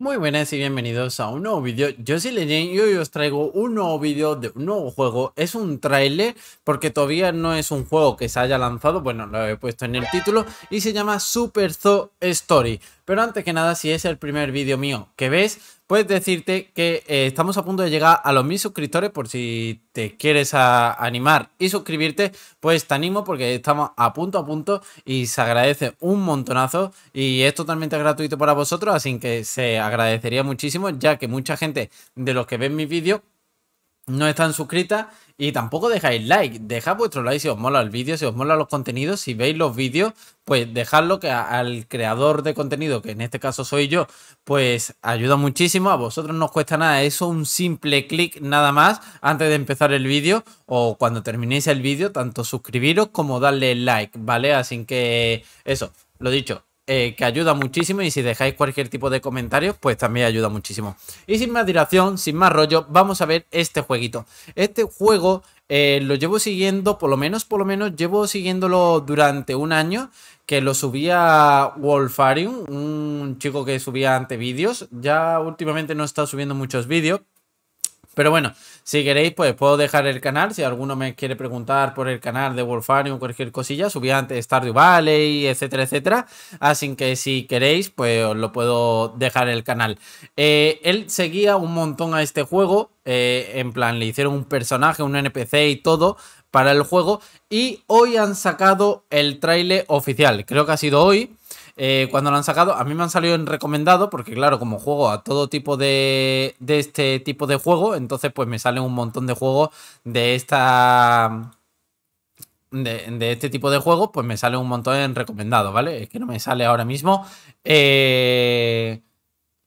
Muy buenas y bienvenidos a un nuevo vídeo. Yo soy Legend y hoy os traigo un nuevo vídeo de un nuevo juego. Es un tráiler porque todavía no es un juego que se haya lanzado, bueno, lo he puesto en el título, y se llama Super Zoo Story. Pero antes que nada, si es el primer vídeo mío que ves, puedes decirte que eh, estamos a punto de llegar a los mil suscriptores por si te quieres animar y suscribirte, pues te animo porque estamos a punto a punto y se agradece un montonazo y es totalmente gratuito para vosotros, así que se agradecería muchísimo ya que mucha gente de los que ven mis vídeos no están suscritas y tampoco dejáis like. Dejad vuestro like si os mola el vídeo, si os mola los contenidos, si veis los vídeos, pues dejadlo que al creador de contenido, que en este caso soy yo, pues ayuda muchísimo. A vosotros no os cuesta nada eso, un simple clic nada más antes de empezar el vídeo o cuando terminéis el vídeo, tanto suscribiros como darle like, ¿vale? Así que eso, lo dicho, eh, que ayuda muchísimo y si dejáis cualquier tipo de comentarios, pues también ayuda muchísimo. Y sin más dilación, sin más rollo, vamos a ver este jueguito. Este juego eh, lo llevo siguiendo, por lo menos, por lo menos, llevo siguiéndolo durante un año, que lo subía Wolfarium, un chico que subía ante vídeos. Ya últimamente no está subiendo muchos vídeos, pero bueno, si queréis, pues puedo dejar el canal. Si alguno me quiere preguntar por el canal de o cualquier cosilla, subí antes Stardew Valley, etcétera, etcétera. Así que si queréis, pues lo puedo dejar el canal. Eh, él seguía un montón a este juego. Eh, en plan, le hicieron un personaje, un NPC y todo para el juego. Y hoy han sacado el tráiler oficial. Creo que ha sido hoy. Eh, cuando lo han sacado, a mí me han salido en recomendado, porque claro, como juego a todo tipo de, de este tipo de juego, entonces pues me salen un montón de juegos de esta... De, este tipo de juegos, pues me sale un montón en recomendado, ¿vale? Es que no me sale ahora mismo. Eh,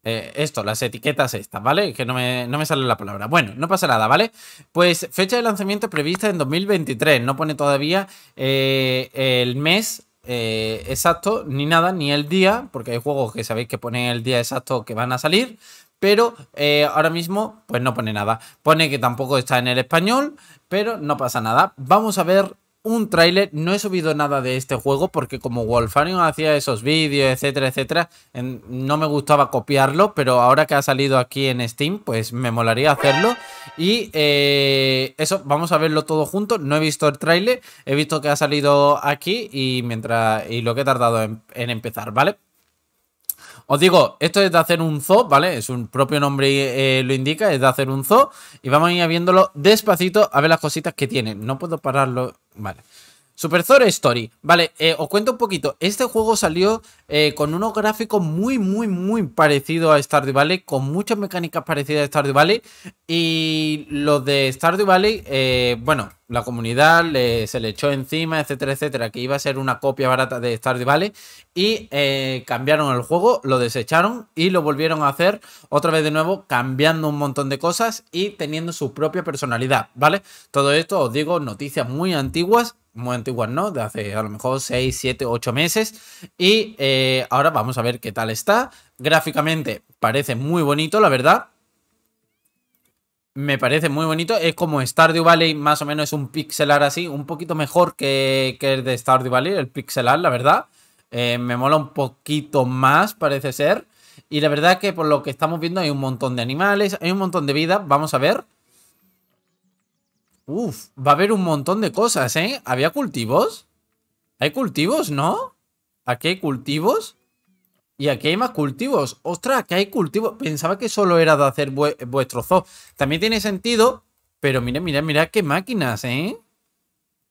eh, esto, las etiquetas estas, ¿vale? Es Que no me, sale la palabra. Bueno, no pasa nada, ¿vale? Pues fecha de lanzamiento prevista en 2023. No pone todavía el mes eh, exacto ni nada, ni el día, porque hay juegos que sabéis que ponen el día exacto que van a salir, pero eh, ahora mismo pues no pone nada. Pone que tampoco está en el español, pero no pasa nada. Vamos a ver un tráiler. No he subido nada de este juego porque como Wolfarium hacía esos vídeos, etcétera, etcétera, no me gustaba copiarlo, pero ahora que ha salido aquí en Steam, pues me molaría hacerlo. Y eh, eso, vamos a verlo todo juntos. No he visto el tráiler, he visto que ha salido aquí y mientras y lo que he tardado en, empezar, ¿vale? Os digo, esto es de hacer un zoo, ¿vale? Es un propio nombre eh, lo indica, es de hacer un zoo. Y vamos a ir viéndolo despacito a ver las cositas que tiene. No puedo pararlo Vale. Super Zoro Story. Vale, eh, os cuento un poquito. Este juego salió eh, con unos gráficos muy, muy, muy parecidos a Stardew Valley, con muchas mecánicas parecidas a Stardew Valley. Y los de Stardew Valley, eh, bueno, la comunidad se le echó encima, etcétera, etcétera, que iba a ser una copia barata de Stardew Valley y eh, cambiaron el juego, lo desecharon y lo volvieron a hacer otra vez de nuevo, cambiando un montón de cosas y teniendo su propia personalidad, ¿vale? Todo esto, os digo, noticias muy antiguas, muy antiguas, ¿no? De hace a lo mejor 6, 7, 8 meses y eh, ahora vamos a ver qué tal está. Gráficamente parece muy bonito, la verdad. Me parece muy bonito. Es como Stardew Valley, más o menos es un pixelar así, un poquito mejor que, el de Stardew Valley, el pixelar, la verdad. Eh, me mola un poquito más, parece ser. Y la verdad que por lo que estamos viendo hay un montón de animales, hay un montón de vida. Vamos a ver. Uf, va a haber un montón de cosas, ¿eh? ¿Había cultivos? ¿Hay cultivos, no? ¿Aquí hay cultivos? Y aquí hay más cultivos. Ostras, que hay cultivos. Pensaba que solo era de hacer vuestro zoo. También tiene sentido, pero mira, mira, mira qué máquinas, ¿eh?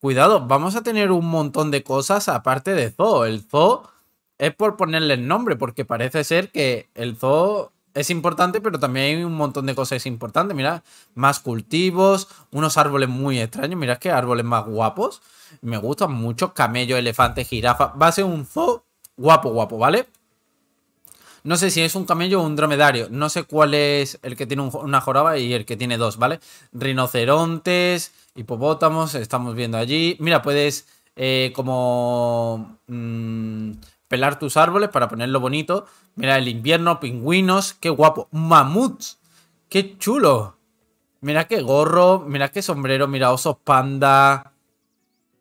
Cuidado, vamos a tener un montón de cosas aparte de zoo. El zoo es por ponerle el nombre, porque parece ser que el zoo es importante, pero también hay un montón de cosas importantes. Mira, más cultivos, unos árboles muy extraños. Mira qué árboles más guapos. Me gustan mucho. Camellos, elefantes, jirafa. Va a ser un zoo guapo, guapo, ¿vale? No sé si es un camello o un dromedario. No sé cuál es el que tiene una joraba y el que tiene dos, ¿vale? Rinocerontes, hipopótamos, estamos viendo allí. Mira, puedes eh, como mm, pelar tus árboles para ponerlo bonito. Mira, el invierno, pingüinos, qué guapo. Mamuts, qué chulo. Mira qué gorro, mira qué sombrero, mira osos panda.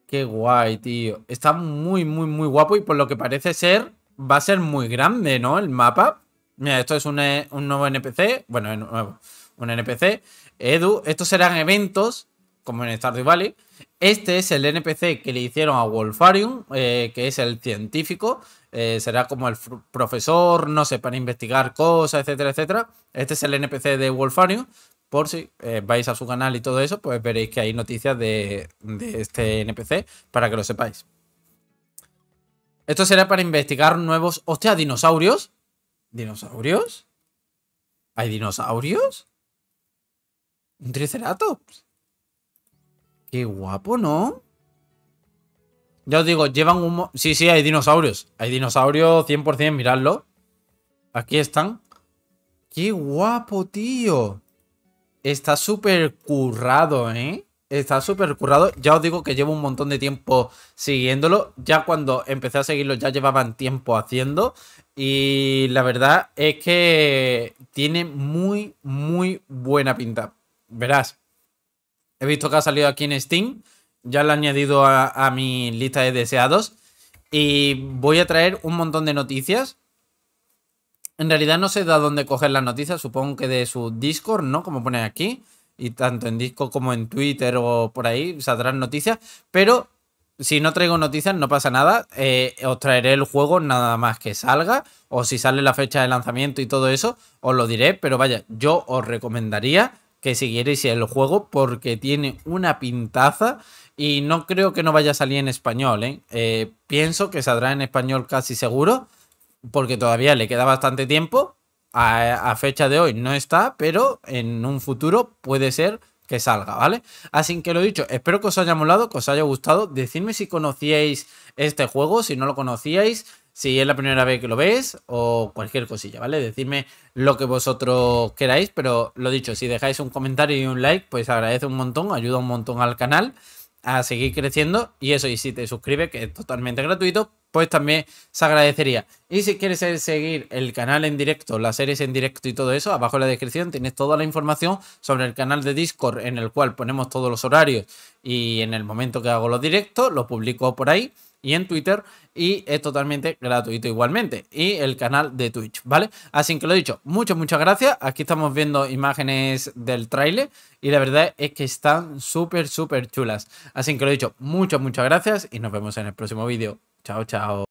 Qué guay, tío. Está muy, muy, muy guapo y por lo que parece ser va a ser muy grande, ¿no? El mapa. Mira, esto es un, eh, nuevo NPC. Bueno, nuevo, un NPC. Edu, estos serán eventos, como en Stardew Valley. Este es el NPC que le hicieron a Wolfarium, eh, que es el científico. Eh, será como el profesor, no sé, para investigar cosas, etcétera, etcétera. Este es el NPC de Wolfarium. Por si vais a su canal y todo eso, pues veréis que hay noticias de este NPC para que lo sepáis. Esto será para investigar nuevos... Hostia, dinosaurios. ¿Dinosaurios? ¿Hay dinosaurios? ¿Un triceratops? Qué guapo, ¿no? Ya os digo, llevan un... Sí, sí, hay dinosaurios. Hay dinosaurios 100%, miradlo. Aquí están. ¡Qué guapo, tío! Está súper currado, ¿eh? Está súper currado. Ya os digo que llevo un montón de tiempo siguiéndolo. Ya cuando empecé a seguirlo ya llevaban tiempo haciendo. Y la verdad es que tiene muy, muy buena pinta. Verás. He visto que ha salido aquí en Steam. Ya lo he añadido a, a mi lista de deseados. Y voy a traer un montón de noticias. En realidad no sé de dónde coger las noticias. Supongo que de su Discord, ¿no? Como pone aquí y tanto en Disco como en Twitter o por ahí saldrán noticias, pero si no traigo noticias no pasa nada, eh, os traeré el juego nada más que salga, o si sale la fecha de lanzamiento y todo eso, os lo diré, pero vaya, yo os recomendaría que siguierais el juego porque tiene una pintaza y no creo que no vaya a salir en español, ¿eh? Eh, pienso que saldrá en español casi seguro, porque todavía le queda bastante tiempo, a, fecha de hoy no está, pero en un futuro puede ser que salga, ¿vale? Así que lo dicho, espero que os haya molado, que os haya gustado. Decidme si conocíais este juego, si no lo conocíais, si es la primera vez que lo veis o cualquier cosilla, ¿vale? Decidme lo que vosotros queráis, pero lo dicho, si dejáis un comentario y un like, pues agradece un montón, ayuda un montón al canal a seguir creciendo. Y eso, y si te suscribes, que es totalmente gratuito, pues también se agradecería. Y si quieres seguir el canal en directo, las series en directo y todo eso, abajo en la descripción tienes toda la información sobre el canal de Discord en el cual ponemos todos los horarios y en el momento que hago los directos, lo publico por ahí y en Twitter y es totalmente gratuito igualmente y el canal de Twitch, ¿vale? Así que lo he dicho, muchas, muchas gracias. Aquí estamos viendo imágenes del trailer y la verdad es que están súper, súper chulas. Así que lo he dicho, muchas, muchas gracias y nos vemos en el próximo vídeo. Chao, chao.